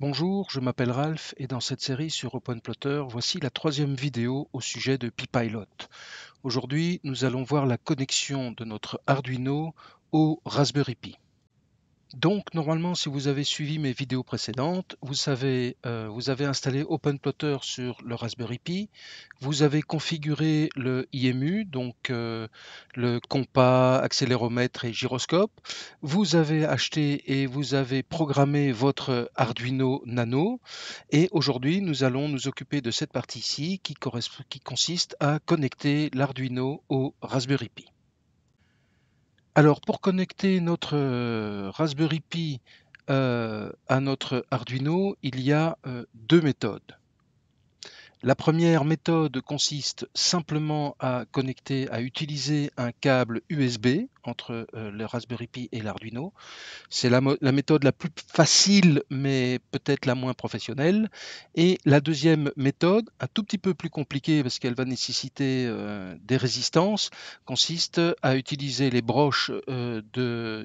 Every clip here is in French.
Bonjour, je m'appelle Ralph et dans cette série sur OpenPlotter, voici la troisième vidéo au sujet de P-Pilot. Aujourd'hui, nous allons voir la connexion de notre Arduino au Raspberry Pi. Donc, normalement, si vous avez suivi mes vidéos précédentes, vous, savez, euh, vous avez installé OpenPlotter sur le Raspberry Pi, vous avez configuré le IMU, donc euh, le compas, accéléromètre et gyroscope, vous avez acheté et vous avez programmé votre Arduino Nano, et aujourd'hui, nous allons nous occuper de cette partie-ci qui, qui consiste à connecter l'Arduino au Raspberry Pi. Alors, pour connecter notre, euh, Raspberry Pi, euh, à notre Arduino, il y a, euh, deux méthodes. La première méthode consiste simplement à connecter à utiliser un câble USB entre euh, le Raspberry Pi et l'Arduino. C'est la, méthode la plus facile, mais peut-être la moins professionnelle. Et la deuxième méthode, un tout petit peu plus compliquée parce qu'elle va nécessiter euh, des résistances, consiste à utiliser les broches euh,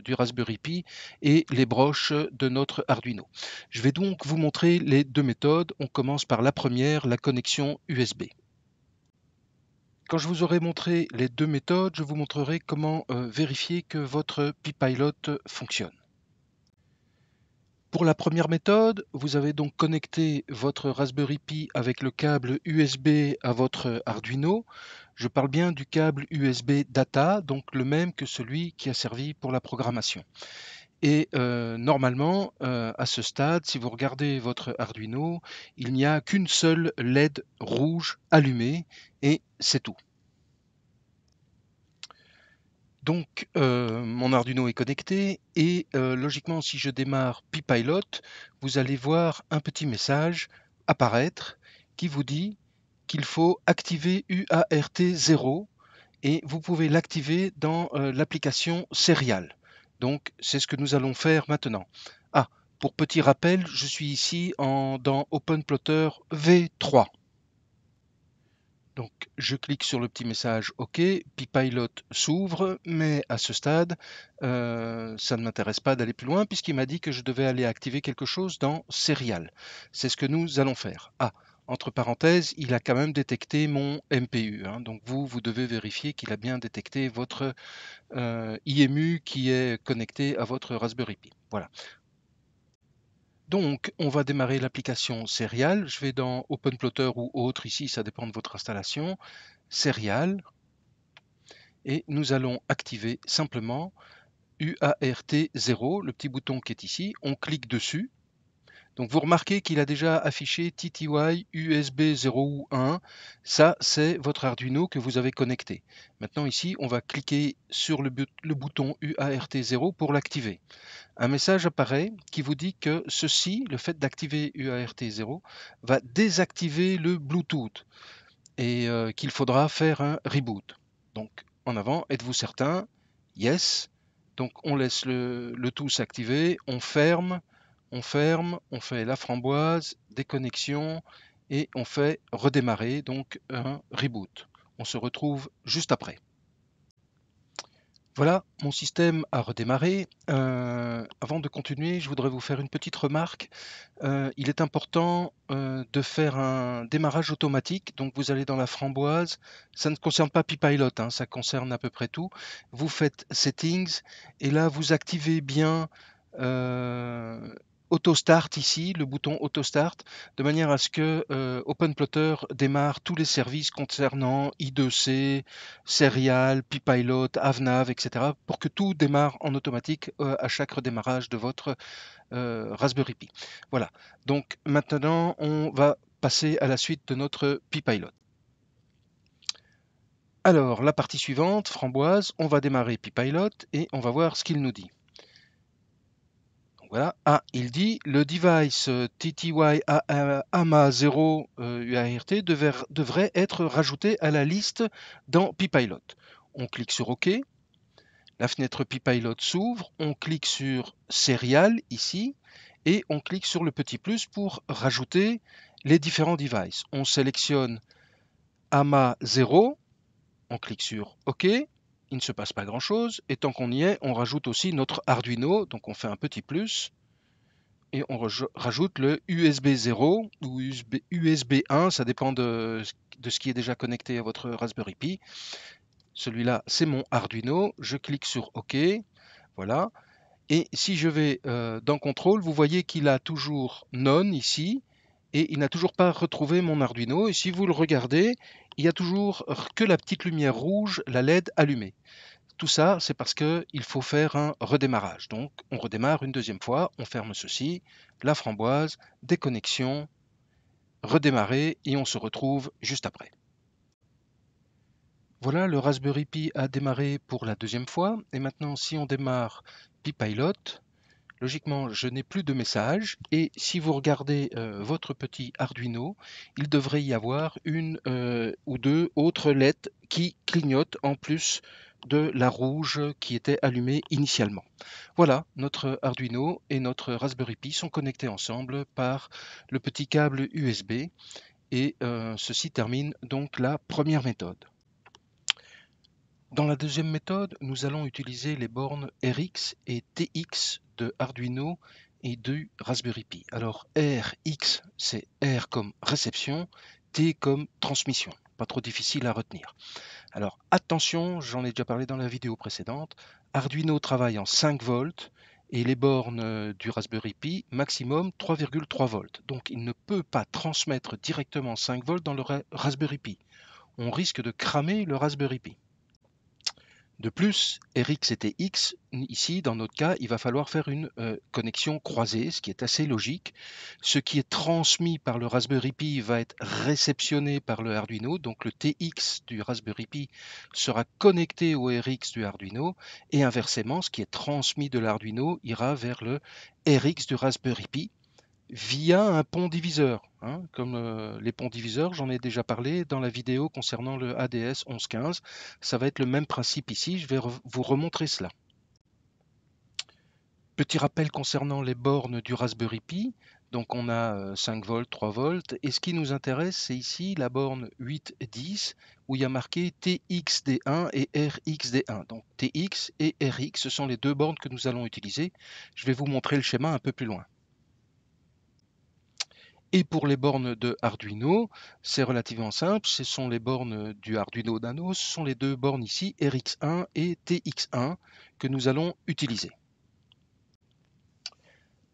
du Raspberry Pi et les broches de notre Arduino. Je vais donc vous montrer les deux méthodes. On commence par la première, la connexion USB. Quand je vous aurai montré les deux méthodes, je vous montrerai comment euh, vérifier que votre Pipilot fonctionne. Pour la première méthode, vous avez donc connecté votre Raspberry Pi avec le câble USB à votre Arduino. Je parle bien du câble USB data, donc le même que celui qui a servi pour la programmation. Et normalement, à ce stade, si vous regardez votre Arduino, il n'y a qu'une seule LED rouge allumée et c'est tout. Donc mon Arduino est connecté et logiquement si je démarre PiPilot, vous allez voir un petit message apparaître qui vous dit qu'il faut activer UART0 et vous pouvez l'activer dans l'application Serial. Donc, c'est ce que nous allons faire maintenant. Ah, pour petit rappel, je suis ici en, dans OpenPlotter V3. Donc, je clique sur le petit message OK, P-Pilot s'ouvre, mais à ce stade, euh, ça ne m'intéresse pas d'aller plus loin puisqu'il m'a dit que je devais aller activer quelque chose dans Serial. C'est ce que nous allons faire. Ah, entre parenthèses, il a quand même détecté mon MPU. Hein. donc vous, vous devez vérifier qu'il a bien détecté votre euh, IMU qui est connecté à votre Raspberry Pi. Voilà. Donc, on va démarrer l'application Serial. Je vais dans OpenPlotter ou autre, ici, ça dépend de votre installation. Serial. Et nous allons activer simplement UART0, le petit bouton qui est ici. On clique dessus donc vous remarquez qu'il a déjà affiché TTY USB 0 ou 1. Ça, c'est votre Arduino que vous avez connecté. Maintenant ici, on va cliquer sur le, bouton UART0 pour l'activer. Un message apparaît qui vous dit que ceci, le fait d'activer UART0, va désactiver le Bluetooth et euh, qu'il faudra faire un reboot. Donc en avant, êtes-vous certain Yes. Donc on laisse le tout s'activer, on ferme on ferme, on fait la framboise, déconnexion et on fait redémarrer, donc un reboot. On se retrouve juste après. Voilà, mon système a redémarré. Euh, avant de continuer, je voudrais vous faire une petite remarque. Euh, il est important euh, de faire un démarrage automatique. Donc vous allez dans la framboise. Ça ne concerne pas Pipilot, hein, ça concerne à peu près tout. Vous faites Settings et là vous activez bien Auto Start ici, le bouton Auto Start, de manière à ce que euh, OpenPlotter démarre tous les services concernant I2C, Serial, Pipilot, Avnav, etc., pour que tout démarre en automatique euh, à chaque redémarrage de votre euh, Raspberry Pi. Voilà, donc maintenant on va passer à la suite de notre Pipilot. Alors, la partie suivante, framboise, on va démarrer Pipilot et on va voir ce qu'il nous dit. Ah, il dit le device euh, TTY-AMA0 euh, UART devrait être rajouté à la liste dans PiPilot. On clique sur OK. La fenêtre PiPilot s'ouvre. On clique sur Serial ici et on clique sur le petit plus pour rajouter les différents devices. On sélectionne AMA0. On clique sur OK il ne se passe pas grand-chose. Et tant qu'on y est, on rajoute aussi notre Arduino, donc on fait un petit plus. Et on rajoute le USB 0 ou USB, 1, ça dépend de, ce qui est déjà connecté à votre Raspberry Pi. Celui-là, c'est mon Arduino. Je clique sur OK. Voilà. Et si je vais euh, dans Contrôle, vous voyez qu'il a toujours None ici. Et il n'a toujours pas retrouvé mon Arduino. Et si vous le regardez, il n'y a toujours que la petite lumière rouge, la LED allumée. Tout ça, c'est parce qu'il faut faire un redémarrage. Donc, on redémarre une deuxième fois, on ferme ceci, la framboise, déconnexion, redémarrer et on se retrouve juste après. Voilà, le Raspberry Pi a démarré pour la deuxième fois. Et maintenant, si on démarre Pi Pilot... Logiquement, je n'ai plus de message et si vous regardez euh, votre petit Arduino, il devrait y avoir une euh, ou deux autres lettres qui clignotent en plus de la rouge qui était allumée initialement. Voilà, notre Arduino et notre Raspberry Pi sont connectés ensemble par le petit câble USB et euh, ceci termine donc la première méthode. Dans la deuxième méthode, nous allons utiliser les bornes RX et TX de Arduino et du Raspberry Pi. Alors RX, c'est R comme réception, T comme transmission. Pas trop difficile à retenir. Alors attention, j'en ai déjà parlé dans la vidéo précédente, Arduino travaille en 5 volts et les bornes du Raspberry Pi maximum 3,3 volts. Donc il ne peut pas transmettre directement 5 volts dans le Raspberry Pi. On risque de cramer le Raspberry Pi. De plus, Rx et X. Ici, dans notre cas, il va falloir faire une euh, connexion croisée, ce qui est assez logique. Ce qui est transmis par le Raspberry Pi va être réceptionné par le Arduino. Donc le TX du Raspberry Pi sera connecté au Rx du Arduino. Et inversement, ce qui est transmis de l'Arduino ira vers le Rx du Raspberry Pi via un pont diviseur. Hein, comme euh, les ponts diviseurs, j'en ai déjà parlé dans la vidéo concernant le ADS 1115. Ça va être le même principe ici, je vais vous remontrer cela. Petit rappel concernant les bornes du Raspberry Pi. Donc on a 5 euh, volts, 3 volts. Et ce qui nous intéresse, c'est ici la borne 8 10 où il y a marqué TXD1 et RXD1. Donc TX et RX, ce sont les deux bornes que nous allons utiliser. Je vais vous montrer le schéma un peu plus loin. Et pour les bornes de Arduino, c'est relativement simple. Ce sont les bornes du Arduino Nano. Ce sont les deux bornes ici, RX1 et TX1, que nous allons utiliser.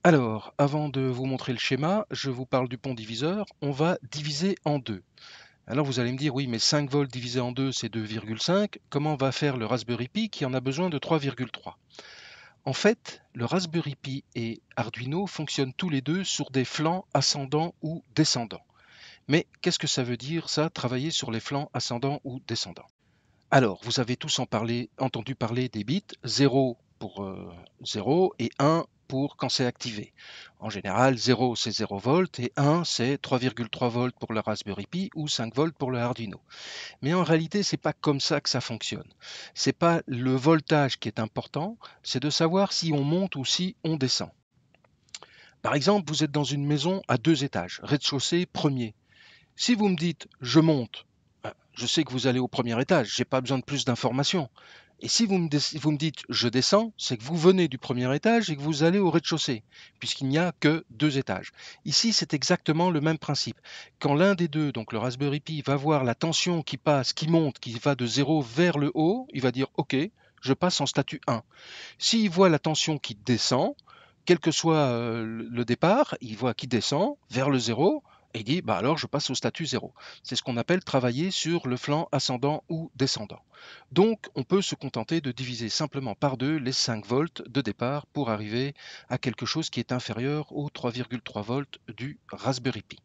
Alors, avant de vous montrer le schéma, je vous parle du pont diviseur. On va diviser en deux. Alors vous allez me dire, oui, mais 5 volts divisé en deux, 2, c'est 2,5. Comment va faire le Raspberry Pi qui en a besoin de 3,3 en fait, le Raspberry Pi et Arduino fonctionnent tous les deux sur des flancs ascendants ou descendants. Mais qu'est-ce que ça veut dire ça, travailler sur les flancs ascendants ou descendants Alors, vous avez tous entendu parler des bits 0 pour 0 euh, et 1 pour quand c'est activé. En général, 0 c'est 0 volts et 1 c'est 3,3 volts pour le Raspberry Pi ou 5 volts pour le Arduino. Mais en réalité, c'est pas comme ça que ça fonctionne. C'est pas le voltage qui est important, c'est de savoir si on monte ou si on descend. Par exemple, vous êtes dans une maison à deux étages, rez-de-chaussée, premier. Si vous me dites je monte, ben, je sais que vous allez au premier étage, j'ai pas besoin de plus d'informations. Et si vous me, dites je descends, c'est que vous venez du premier étage et que vous allez au rez-de-chaussée, puisqu'il n'y a que deux étages. Ici, c'est exactement le même principe. Quand l'un des deux, donc le Raspberry Pi, va voir la tension qui passe, qui monte, qui va de 0 vers le haut, il va dire OK, je passe en statut 1. S'il voit la tension qui descend, quel que soit euh, le départ, il voit qui descend vers le 0, et il dit, bah alors je passe au statut 0. C'est ce qu'on appelle travailler sur le flanc ascendant ou descendant. Donc on peut se contenter de diviser simplement par deux les 5 volts de départ pour arriver à quelque chose qui est inférieur aux 3,3 volts du Raspberry Pi.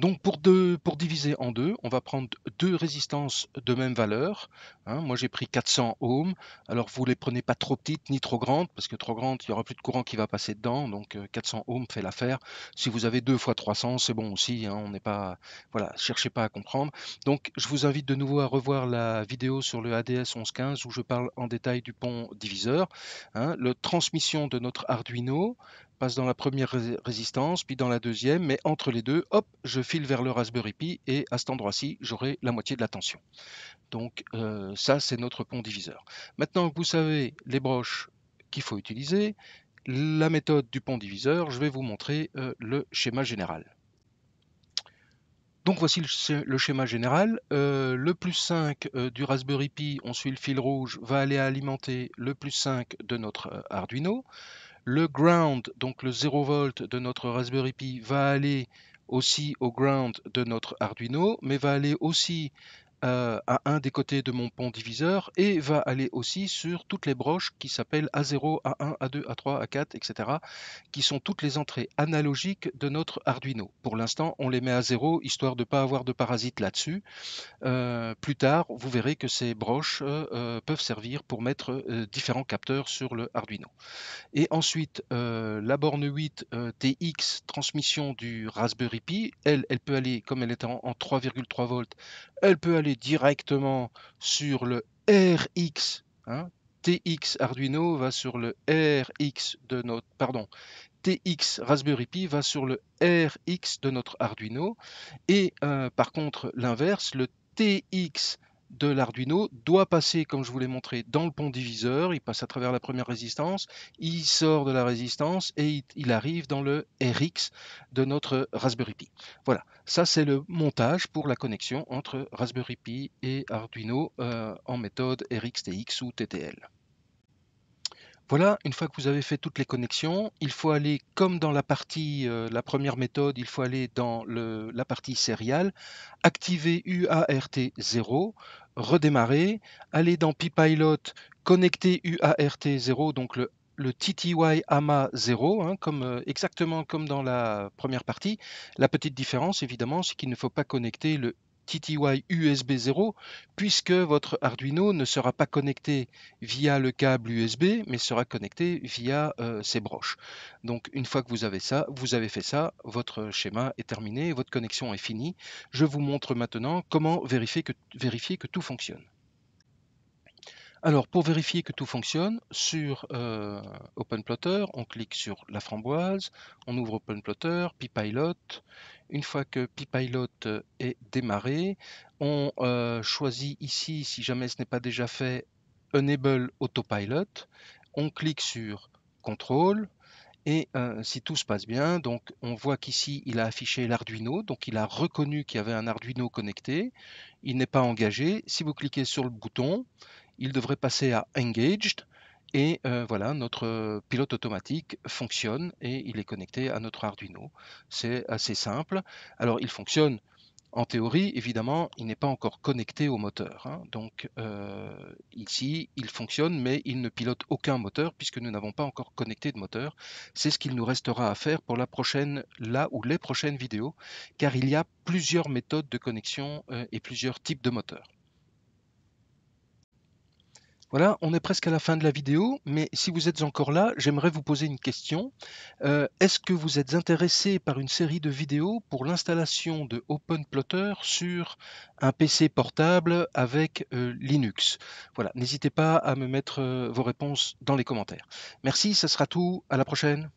Donc pour, diviser en deux, on va prendre deux résistances de même valeur. Hein. moi j'ai pris 400 ohms. Alors vous ne les prenez pas trop petites ni trop grandes parce que trop grandes, il n'y aura plus de courant qui va passer dedans. Donc 400 euh, ohms fait l'affaire. Si vous avez 2 fois 300, c'est bon aussi. Hein, on n'est pas voilà, cherchez pas à comprendre. Donc je vous invite de nouveau à revoir la vidéo sur le ADS 1115 où je parle en détail du pont diviseur. Hein. la transmission de notre Arduino passe dans la première résistance, puis dans la deuxième, mais entre les deux, hop, je file vers le Raspberry Pi et à cet endroit-ci, j'aurai la moitié de la tension. Donc euh, ça, c'est notre pont diviseur. Maintenant que vous savez les broches qu'il faut utiliser, la méthode du pont diviseur, je vais vous montrer euh, le schéma général. Donc voici le schéma général. Euh, le plus 5 du Raspberry Pi, on suit le fil rouge, va aller alimenter le plus 5 de notre Arduino. Le ground, donc le 0 volt de notre Raspberry Pi, va aller aussi au ground de notre Arduino, mais va aller aussi euh, à un des côtés de mon pont diviseur et va aller aussi sur toutes les broches qui s'appellent A0, A1, A2, A3, A4, etc., qui sont toutes les entrées analogiques de notre Arduino. Pour l'instant, on les met à zéro histoire de ne pas avoir de parasites là-dessus. Euh, plus tard, vous verrez que ces broches euh, peuvent servir pour mettre différents capteurs sur le Arduino. Et ensuite, la borne 8 TX, transmission du Raspberry Pi, elle, elle peut aller, comme elle est en 3,3 volts, elle peut aller directement sur le RX, hein, TX Arduino va sur le RX de notre, pardon, TX Raspberry Pi va sur le RX de notre Arduino et euh, par contre l'inverse, le TX de l'Arduino doit passer, comme je vous l'ai montré, dans le pont diviseur, il passe à travers la première résistance, il sort de la résistance et il, arrive dans le RX de notre Raspberry Pi. Voilà, ça c'est le montage pour la connexion entre Raspberry Pi et Arduino euh, en méthode RXTX ou TTL. Voilà, une fois que vous avez fait toutes les connexions, il faut aller, comme dans la partie, euh, la première méthode, il faut aller dans la partie sériale, activer UART0, redémarrer, aller dans PiPilot, connecter UART0, donc le, le TTY AMA 0, exactement comme dans la première partie. La petite différence, évidemment, c'est qu'il ne faut pas connecter le TTY USB 0, puisque votre Arduino ne sera pas connecté via le câble USB, mais sera connecté via euh, ses broches. Donc une fois que vous avez ça, vous avez fait ça, votre schéma est terminé, votre connexion est finie. Je vous montre maintenant comment vérifier que tout fonctionne. Alors, pour vérifier que tout fonctionne, sur euh, OpenPlotter, on clique sur la framboise, on ouvre OpenPlotter, PiPilot. Une fois que PiPilot euh, est démarré, on euh, choisit ici, si jamais ce n'est pas déjà fait, Enable Autopilot. On clique sur Contrôle, et si tout se passe bien, donc on voit qu'ici il a affiché l'Arduino, donc il a reconnu qu'il y avait un Arduino connecté. Il n'est pas engagé. Si vous cliquez sur le bouton, il devrait passer à engaged. Et euh, voilà, notre euh, pilote automatique fonctionne et il est connecté à notre Arduino. C'est assez simple. Alors il fonctionne en théorie, évidemment, il n'est pas encore connecté au moteur. Hein. Donc euh, ici, il fonctionne, mais il ne pilote aucun moteur puisque nous n'avons pas encore connecté de moteur. C'est ce qu'il nous restera à faire pour la prochaine, là ou les prochaines vidéos, car il y a plusieurs méthodes de connexion et plusieurs types de moteurs. Voilà, on est presque à la fin de la vidéo, mais si vous êtes encore là, j'aimerais vous poser une question. Euh, est-ce que vous êtes intéressé par une série de vidéos pour l'installation de OpenPlotter sur un PC portable avec euh, Linux Voilà, n'hésitez pas à me mettre euh, vos réponses dans les commentaires. Merci, ça sera tout, à la prochaine.